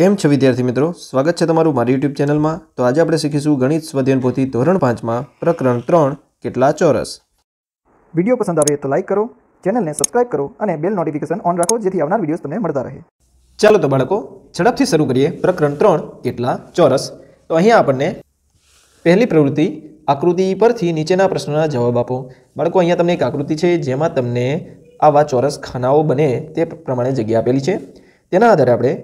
કેમ છો વિદ્યાર્થી મિત્રો સ્વાગત છે તમારું મારી યુટ્યુબ ચેનલમાં તો આજે આપણે શીખીશું ગણિત સ્વાધ્યાયન પોથી ધોરણ પાંચમાં પ્રકરણ ત્રણ કેટલા ચોરસ વિડીયો પસંદ આવે તો લાઇક કરો ચેનલને સબસ્ક્રાઇબ કરો અને બેલ નોટિફિકેશન ઓન રાખો જેથી આવનાર વિડીયો તમને મળતા રહે ચાલો તો બાળકો ઝડપથી શરૂ કરીએ પ્રકરણ ત્રણ કેટલા ચોરસ તો અહીંયા આપણને પહેલી પ્રવૃત્તિ આકૃતિ પરથી નીચેના પ્રશ્નોના જવાબ આપો બાળકો અહીંયા તમને એક આકૃતિ છે જેમાં તમને આવા ચોરસ ખાનાઓ બને તે પ્રમાણે જગ્યા આપેલી છે તેના આધારે આપણે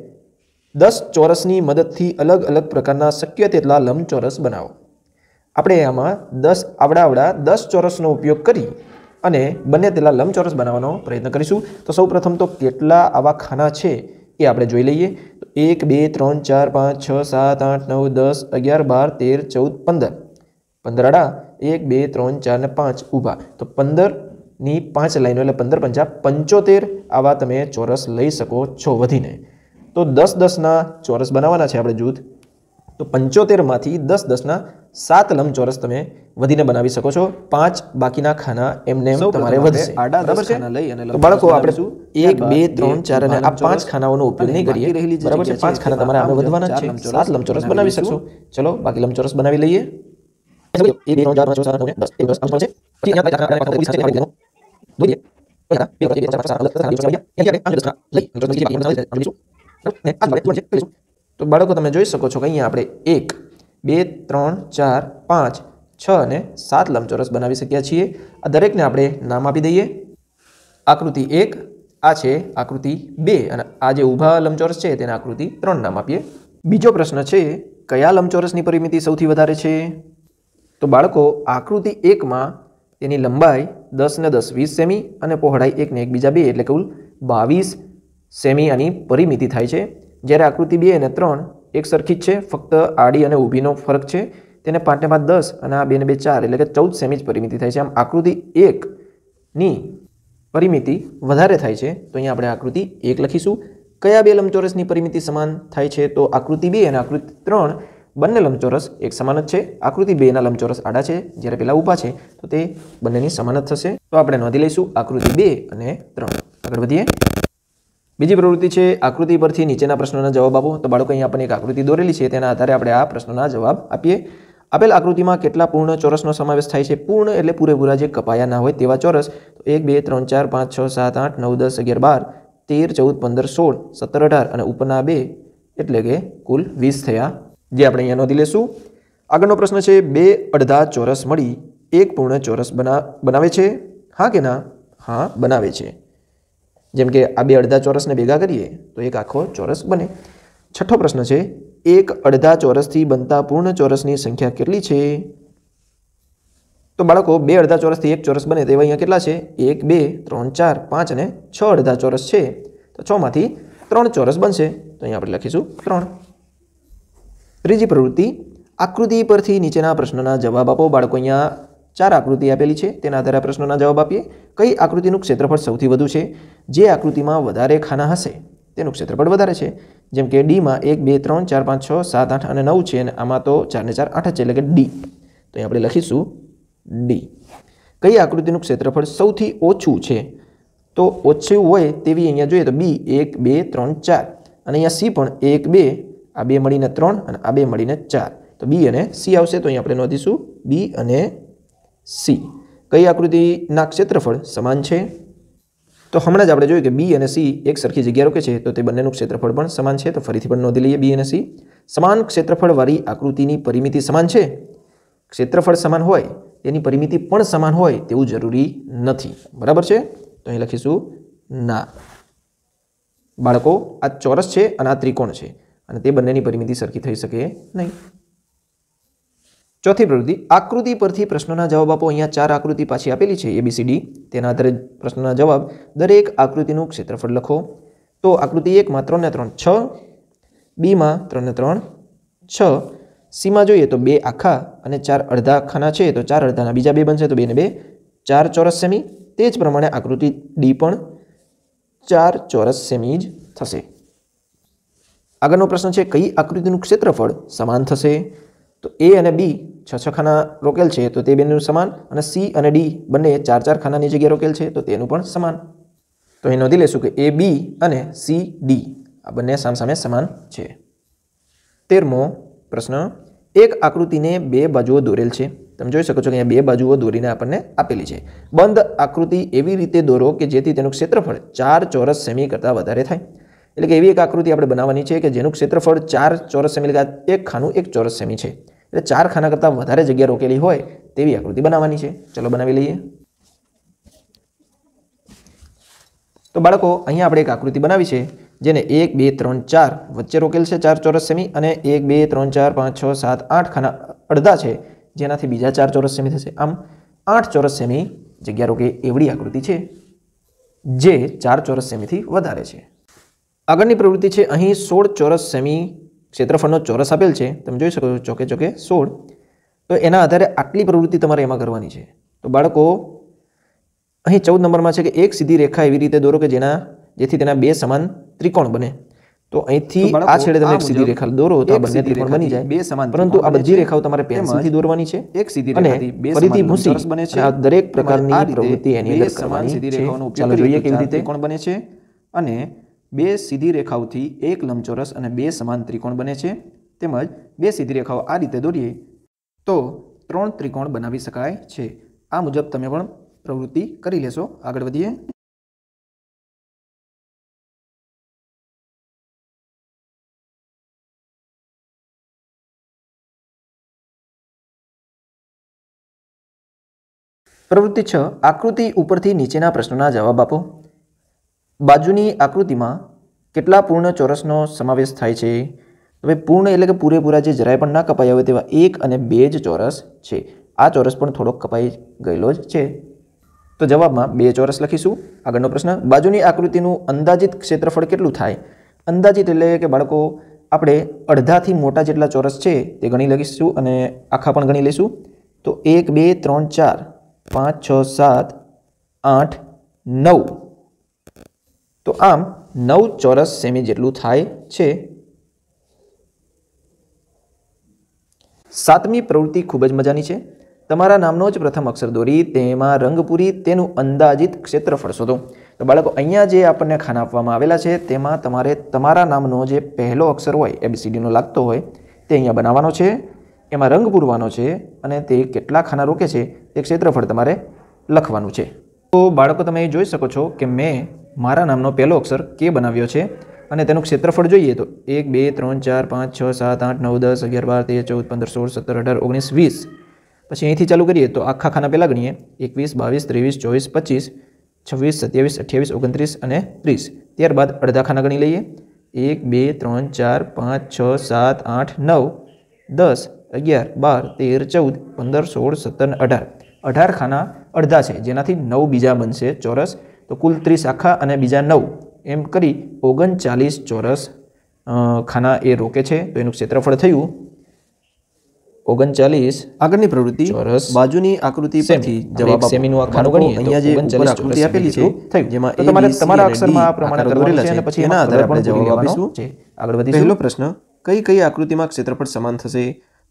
દસ ચોરસની મદદથી અલગ અલગ પ્રકારના શક્ય તેટલા લંબચોરસ બનાવો આપણે આમાં દસ આવડા આવડા દસ ચોરસનો ઉપયોગ કરી અને બંને તેટલા લંબચોરસ બનાવવાનો પ્રયત્ન કરીશું તો સૌપ્રથમ તો કેટલા આવા ખાના છે એ આપણે જોઈ લઈએ તો એક બે ત્રણ ચાર પાંચ છ સાત આઠ નવ દસ અગિયાર બાર તેર ચૌદ પંદર પંદર આડા એક બે ત્રણ ચાર ને પાંચ ઊભા તો પંદરની પાંચ લાઈનો એટલે પંદર પંચા પંચોતેર આવા તમે ચોરસ લઈ શકો છો વધીને તો દસ દસના ચોરસ બનાવવાના છે આપણે જૂથ તો પંચોતેરમાંથી દસ દસના સાત લંબ ચોરસ તમે વધીને બનાવી શકો છો પાંચ બાકીના ખાના એમને તમારે વધશે બરાબર છે તો બાળકો આપણે એક બે ત્રણ ચાર અને આ પાંચ ખાનાઓનો ઉપયોગ નહીં કરીએ બરાબર છે પાંચ ખાના તમારે આપણે વધવાના છે સાત લંબચોરસ બનાવી શકશો ચલો બાકી લંબચોરસ બનાવી લઈએ એક તો બાળકો તમે જોઈ શકો છો કે અહીંયા આપણે એક બે ત્રણ ચાર પાંચ છ અને સાત લંબચોરસ બનાવી શક્યા છીએ આ દરેકને આપણે નામ આપી દઈએ આકૃતિ એક આ છે આકૃતિ બે અને આ જે ઊભા લંબચોરસ છે તેને આકૃતિ ત્રણ નામ આપીએ બીજો પ્રશ્ન છે કયા લંબચોરસની પરિમિતિ સૌથી વધારે છે તો બાળકો આકૃતિ એકમાં તેની લંબાઈ દસ ને દસ વીસ સેમી અને પહોળાઈ એકને એક બીજા બે એટલે કુલ બાવીસ સેમી આની પરિમિતિ થાય છે જ્યારે આકૃતિ બે અને ત્રણ એક સરખી જ છે ફક્ત આડી અને ઊભીનો ફરક છે તેને પાંચને પાંચ દસ અને આ બે ને બે ચાર એટલે કે ચૌદ સેમી જ પરિમિતિ થાય છે આમ આકૃતિ એકની પરિમિતિ વધારે થાય છે તો અહીંયા આપણે આકૃતિ એક લખીશું કયા બે લંબચોરસની પરિમિતિ સમાન થાય છે તો આકૃતિ બે અને આકૃતિ ત્રણ બંને લંબચોરસ એક સમાન જ છે આકૃતિ બેના લંબચોરસ આડા છે જ્યારે પેલા ઊભા છે તો તે બંનેની સમાન જ થશે તો આપણે નોંધી લઈશું આકૃતિ બે અને ત્રણ આગળ વધીએ બીજી પ્રવૃત્તિ છે આકૃતિ પરથી નીચેના પ્રશ્નોના જવાબ આપો તો બાળકો અહીં આપણને એક આકૃતિ દોરેલી છે તેના આધારે આપણે આ પ્રશ્નોના જવાબ આપીએ આપેલ આકૃતિમાં કેટલા પૂર્ણ ચોરસનો સમાવેશ થાય છે પૂર્ણ એટલે પૂરેપૂરા જે કપાયા ના હોય તેવા ચોરસ તો એક બે ત્રણ ચાર પાંચ છ સાત આઠ નવ દસ અગિયાર બાર તેર ચૌદ પંદર સોળ સત્તર અઢાર અને ઉપરના બે એટલે કે કુલ વીસ થયા જે આપણે અહીંયા નોંધી લેશું આગળનો પ્રશ્ન છે બે અડધા ચોરસ મળી એક પૂર્ણ ચોરસ બના બનાવે છે હા કે ના હા બનાવે છે જેમ કે આ બે અડધા ચોરસને ભેગા કરીએ તો એક આખો ચોરસ બને છઠ્ઠો પ્રશ્ન છે એક અડધા ચોરસથી બનતા પૂર્ણ ચોરસની સંખ્યા કેટલી છે તો બાળકો બે અડધા ચોરસથી એક ચોરસ બને તેવા અહીંયા કેટલા છે એક બે ત્રણ ચાર પાંચ અને છ અડધા ચોરસ છે તો છમાંથી ત્રણ ચોરસ બનશે તો અહીંયા આપણે લખીશું ત્રણ ત્રીજી પ્રવૃત્તિ આકૃતિ પરથી નીચેના પ્રશ્નના જવાબ આપો બાળકો અહીંયા ચાર આકૃતિ આપેલી છે તેના આધારે પ્રશ્નના જવાબ આપીએ કઈ આકૃતિનું ક્ષેત્રફળ સૌથી વધુ છે જે આકૃતિમાં વધારે ખાના હશે તેનું ક્ષેત્રફળ વધારે છે જેમ કે ડીમાં એક બે ત્રણ ચાર પાંચ છ સાત આઠ અને નવ છે અને આમાં તો ચારને ચાર આઠ છે એટલે કે ડી તો અહીં આપણે લખીશું ડી કઈ આકૃતિનું ક્ષેત્રફળ સૌથી ઓછું છે તો ઓછું હોય તેવી અહીંયા જોઈએ તો બી એક બે ત્રણ ચાર અને અહીંયા સી પણ એક બે આ બે મળીને ત્રણ અને આ બે મળીને ચાર તો બી અને સી આવશે તો અહીં આપણે નોંધીશું બી અને સી કઈ આકૃતિના ક્ષેત્રફળ સમાન છે તો હમણાં જ આપણે જોયું કે બી અને સી એક સરખી જગ્યા રોકે છે તો તે બંનેનું ક્ષેત્રફળ પણ સમાન છે તો ફરીથી પણ નોંધી લઈએ બી અને સી સમાન ક્ષેત્રફળવાળી આકૃતિની પરિમિતિ સમાન છે ક્ષેત્રફળ સમાન હોય તેની પરિમિતિ પણ સમાન હોય તેવું જરૂરી નથી બરાબર છે તો અહીં લખીશું ના બાળકો આ ચોરસ છે અને આ ત્રિકોણ છે અને તે બંનેની પરિમિતિ સરખી થઈ શકે નહીં ચોથી પ્રવૃત્તિ આકૃતિ પરથી પ્રશ્નોના જવાબ આપો અહીંયા ચાર આકૃતિ પાછી આપેલી છે એબીસીડી તેના આધારે પ્રશ્નના જવાબ દરેક આકૃતિનું ક્ષેત્રફળ લખો તો આકૃતિ એકમાં ત્રણને ત્રણ છ બીમાં ત્રણને ત્રણ છ સીમાં જોઈએ તો બે આખા અને ચાર અડધા આખાના છે તો ચાર અડધાના બીજા બે બનશે તો બેને બે ચાર ચોરસ સેમી તે જ પ્રમાણે આકૃતિ ડી પણ ચાર ચોરસ સેમી જ થશે આગળનો પ્રશ્ન છે કઈ આકૃતિનું ક્ષેત્રફળ સમાન થશે તો એ અને બી છ છ ખાના રોકેલ છે તો તે બેનું સમાન અને સી અને ડી બંને ચાર ચાર ખાનાની જગ્યાએ રોકેલ છે તો તેનું પણ સમાન તો એ નોંધી લેશું કે એ બી અને સી ડી આ બંને સામસામે સમાન છે તેરમો પ્રશ્ન એક આકૃતિને બે બાજુઓ દોરેલ છે તમે જોઈ શકો છો કે અહીંયા બે બાજુઓ દોરીને આપણને આપેલી છે બંધ આકૃતિ એવી રીતે દોરો કે જેથી તેનું ક્ષેત્રફળ ચાર ચોરસ સેમી કરતાં વધારે થાય એટલે કે એવી એક આકૃતિ આપણે બનાવવાની છે કે જેનું ક્ષેત્રફળ ચાર ચોરસ સેમી એટલે એક ખાનું એક ચોરસ સેમી છે એટલે ચાર ખાના કરતાં વધારે જગ્યા રોકેલી હોય તેવી આકૃતિ બનાવવાની છે ચલો બનાવી લઈએ તો બાળકો અહીંયા આપણે એક આકૃતિ બનાવી છે જેને એક બે ત્રણ ચાર વચ્ચે રોકેલ છે ચાર ચોરસ સેમી અને એક બે ત્રણ ચાર પાંચ છ સાત આઠ ખાના અડધા છે જેનાથી બીજા ચાર ચોરસ સેમી થશે આમ આઠ ચોરસ સેમી જગ્યા રોકે એવડી આકૃતિ છે જે ચાર ચોરસ સેમીથી વધારે છે આગળની પ્રવૃત્તિ છે અહીં સોળ ચોરસ સેમી ક્ષેત્રફળનો ચોરસ આપેલ છે તમે જોઈ શકો છો ચોકે ચોકે સોળ તો એના આધારે આટલી પ્રવૃત્તિ તમારે એમાં કરવાની છે તો બાળકો અહીં ચૌદ નંબરમાં છે કે એક સીધી રેખા એવી રીતે દોરો કે જેના જેથી તેના બે સમાન ત્રિકોણ બને તો અહીંથી આ છેડે તમે એક સીધી રેખા દોરો તો બંને ત્રિકોણ બની જાય બે સમાન પરંતુ આ બધી રેખાઓ તમારે પેન્સિલથી દોરવાની છે એક સીધી અને ફરીથી ભૂસી બને છે આ દરેક પ્રકારની પ્રવૃત્તિ એની અંદર કરવાની છે ચાલો જોઈએ કેવી રીતે કોણ બને છે અને બે સીધી રેખાઓથી એક લંબચોરસ અને બે સમાન ત્રિકોણ બને છે તેમજ બે સીધી રેખાઓ આ રીતે દોરીએ તો ત્રણ ત્રિકોણ બનાવી શકાય છે આ મુજબ તમે પણ પ્રવૃત્તિ કરી લેશો આગળ વધીએ પ્રવૃત્તિ છ આકૃતિ ઉપરથી નીચેના પ્રશ્નોના જવાબ આપો બાજુની આકૃતિમાં કેટલા પૂર્ણ ચોરસનો સમાવેશ થાય છે તો હવે પૂર્ણ એટલે કે પૂરેપૂરા જે જરાય પણ ના કપાયા હોય તેવા એક અને બે જ ચોરસ છે આ ચોરસ પણ થોડોક કપાઈ ગયેલો જ છે તો જવાબમાં બે ચોરસ લખીશું આગળનો પ્રશ્ન બાજુની આકૃતિનું અંદાજિત ક્ષેત્રફળ કેટલું થાય અંદાજિત એટલે કે બાળકો આપણે અડધાથી મોટા જેટલા ચોરસ છે તે ગણી લખીશું અને આખા પણ ગણી લઈશું તો એક બે ત્રણ ચાર પાંચ છ સાત આઠ નવ તો આમ નવ ચોરસ સેમી જેટલું થાય છે સાતમી પ્રવૃત્તિ ખૂબ જ મજાની છે તમારા નામનો જ પ્રથમ અક્ષર દોરી તેમાં રંગ પૂરી તેનું અંદાજિત ક્ષેત્રફળ શોધો તો બાળકો અહીંયા જે આપણને ખાના આપવામાં આવેલા છે તેમાં તમારે તમારા નામનો જે પહેલો અક્ષર હોય એબીસીડીનો લાગતો હોય તે અહીંયા બનાવવાનો છે એમાં રંગ પૂરવાનો છે અને તે કેટલા ખાના રોકે છે તે ક્ષેત્રફળ તમારે લખવાનું છે તો બાળકો તમે જોઈ શકો છો કે મેં મારા નામનો પહેલો અક્ષર કે બનાવ્યો છે અને તેનું ક્ષેત્રફળ જોઈએ તો એક બે ત્રણ ચાર પાંચ છ સાત આઠ નવ દસ અગિયાર બાર તેર ચૌદ પંદર સોળ સત્તર અઢાર ઓગણીસ વીસ પછી અહીંથી ચાલુ કરીએ તો આખા ખાના પહેલાં ગણીએ એકવીસ બાવીસ ત્રેવીસ ચોવીસ પચીસ છવ્વીસ સત્યાવીસ અઠ્યાવીસ ઓગણત્રીસ અને ત્રીસ ત્યારબાદ અડધા ખાના ગણી લઈએ એક બે ત્રણ ચાર પાંચ છ સાત આઠ નવ દસ અગિયાર બાર તેર ચૌદ પંદર સોળ સત્તર અઢાર અઢાર ખાના અડધા છે જેનાથી નવ બીજા બનશે ચોરસ તો કુલ ત્રીસ આખા અને બીજા નવ એમ કરી ઓગણચાલીસ ચોરસ ખાના એ રોકે છે તો એનું ક્ષેત્રફળ થયું ઓગણચાલીસ આગળની પ્રવૃત્તિ ચોરસ બાજુની આકૃતિ પરથી જવાબ સેમીનું આ ખાનું ગણીએ અહીંયા જે આકૃતિ આપેલી છે થયું જેમાં તમારે તમારા અક્ષરમાં આ પ્રમાણે કરવાના છે અને પછી એના આધારે આપણે જવાબ આપીશું આગળ વધીશું પહેલો પ્રશ્ન કઈ કઈ આકૃતિમાં ક્ષેત્રફળ સમાન થશે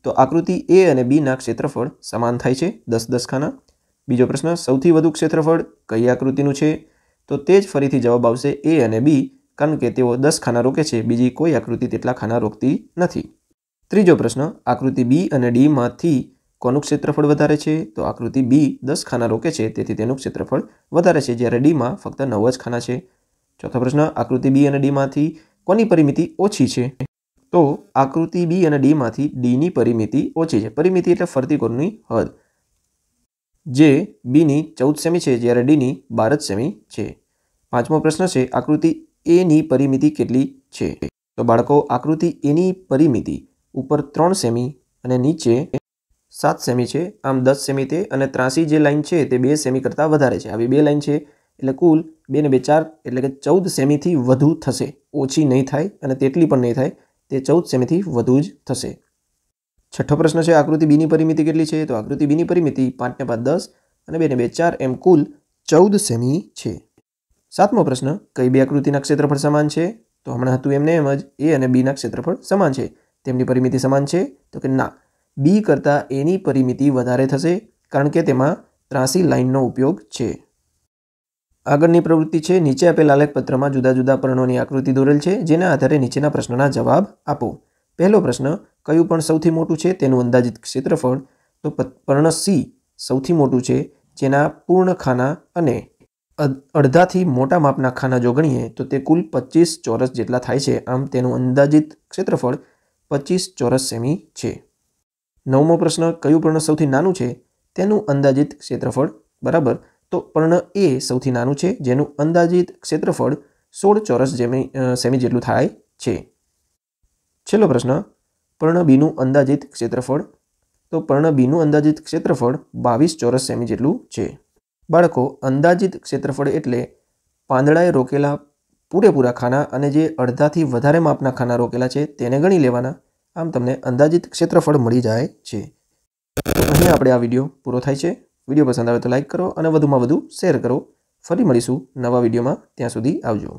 તો આકૃતિ એ અને બી ના ક્ષેત્રફળ સમાન થાય છે દસ દસ ખાના બીજો પ્રશ્ન સૌથી વધુ ક્ષેત્રફળ કઈ આકૃતિનું છે તો તે જ ફરીથી જવાબ આવશે એ અને બી કારણ કે તેઓ દસ ખાના રોકે છે બીજી કોઈ આકૃતિ તેટલા ખાના રોકતી નથી ત્રીજો પ્રશ્ન આકૃતિ બી અને ડીમાંથી કોનું ક્ષેત્રફળ વધારે છે તો આકૃતિ બી દસ ખાના રોકે છે તેથી તેનું ક્ષેત્રફળ વધારે છે જ્યારે ડીમાં ફક્ત નવ જ ખાના છે ચોથો પ્રશ્ન આકૃતિ બી અને ડીમાંથી કોની પરિમિતિ ઓછી છે તો આકૃતિ બી અને ડીમાંથી ડીની પરિમિતિ ઓછી છે પરિમિતિ એટલે ફરતી કોણની હદ જે બીની ચૌદ સેમી છે જ્યારે ડીની બાર જ સેમી છે પાંચમો પ્રશ્ન છે આકૃતિ એની પરિમિતિ કેટલી છે તો બાળકો આકૃતિ એની પરિમિતિ ઉપર ત્રણ સેમી અને નીચે સાત સેમી છે આમ દસ સેમી તે અને ત્રાસી જે લાઇન છે તે બે સેમી કરતાં વધારે છે આવી બે લાઇન છે એટલે કુલ બે ને બે ચાર એટલે કે ચૌદ સેમીથી વધુ થશે ઓછી નહીં થાય અને તેટલી પણ નહીં થાય તે ચૌદ સેમીથી વધુ જ થશે છઠ્ઠો પ્રશ્ન છે આકૃતિ બીની પરિમિતિ કેટલી છે તો આકૃતિ બીની પરિમિતિ પાંચને પાંચ દસ અને બેને બે ચાર એમ કુલ ચૌદ સેમી છે સાતમો પ્રશ્ન કઈ બે આકૃતિના ક્ષેત્રફળ સમાન છે તો હમણાં હતું એમને એમ જ એ અને બીના ક્ષેત્રફળ સમાન છે તેમની પરિમિતિ સમાન છે તો કે ના બી કરતાં એની પરિમિતિ વધારે થશે કારણ કે તેમાં ત્રાસી લાઇનનો ઉપયોગ છે આગળની પ્રવૃત્તિ છે નીચે આપેલ પત્રમાં જુદા જુદા પર્ણોની આકૃતિ દોરેલ છે જેના આધારે નીચેના પ્રશ્નના જવાબ આપો પહેલો પ્રશ્ન કયું પણ સૌથી મોટું છે તેનું અંદાજિત ક્ષેત્રફળ તો પર્ણ સી સૌથી મોટું છે જેના પૂર્ણ ખાના અને અડધાથી મોટા માપના ખાના જો ગણીએ તો તે કુલ પચીસ ચોરસ જેટલા થાય છે આમ તેનું અંદાજિત ક્ષેત્રફળ પચીસ ચોરસ સેમી છે નવમો પ્રશ્ન કયું પર્ણ સૌથી નાનું છે તેનું અંદાજિત ક્ષેત્રફળ બરાબર તો પર્ણ એ સૌથી નાનું છે જેનું અંદાજિત ક્ષેત્રફળ સોળ ચોરસ સેમી જેટલું થાય છે છેલ્લો પ્રશ્ન પર્ણબીનું અંદાજિત ક્ષેત્રફળ તો પર્ણબીનું અંદાજિત ક્ષેત્રફળ બાવીસ ચોરસ સેમી જેટલું છે બાળકો અંદાજિત ક્ષેત્રફળ એટલે પાંદડાએ રોકેલા પૂરેપૂરા ખાના અને જે અડધાથી વધારે માપના ખાના રોકેલા છે તેને ગણી લેવાના આમ તમને અંદાજિત ક્ષેત્રફળ મળી જાય છે તો અહીં આપણે આ વિડીયો પૂરો થાય છે વિડીયો પસંદ આવે તો લાઇક કરો અને વધુમાં વધુ શેર કરો ફરી મળીશું નવા વિડીયોમાં ત્યાં સુધી આવજો